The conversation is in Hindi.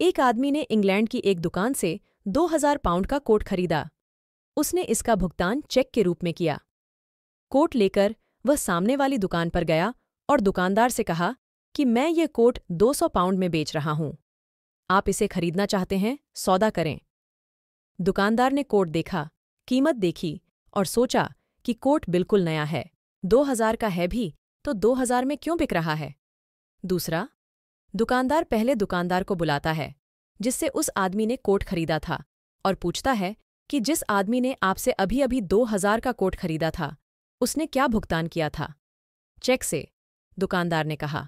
एक आदमी ने इंग्लैंड की एक दुकान से 2000 पाउंड का कोट खरीदा उसने इसका भुगतान चेक के रूप में किया कोट लेकर वह सामने वाली दुकान पर गया और दुकानदार से कहा कि मैं ये कोट 200 पाउंड में बेच रहा हूं आप इसे खरीदना चाहते हैं सौदा करें दुकानदार ने कोट देखा कीमत देखी और सोचा कि कोट बिल्कुल नया है 2000 का है भी तो 2000 में क्यों बिक रहा है दूसरा दुकानदार पहले दुकानदार को बुलाता है जिससे उस आदमी ने कोट खरीदा था और पूछता है कि जिस आदमी ने आपसे अभी अभी दो हजार का कोट खरीदा था उसने क्या भुगतान किया था चेक से दुकानदार ने कहा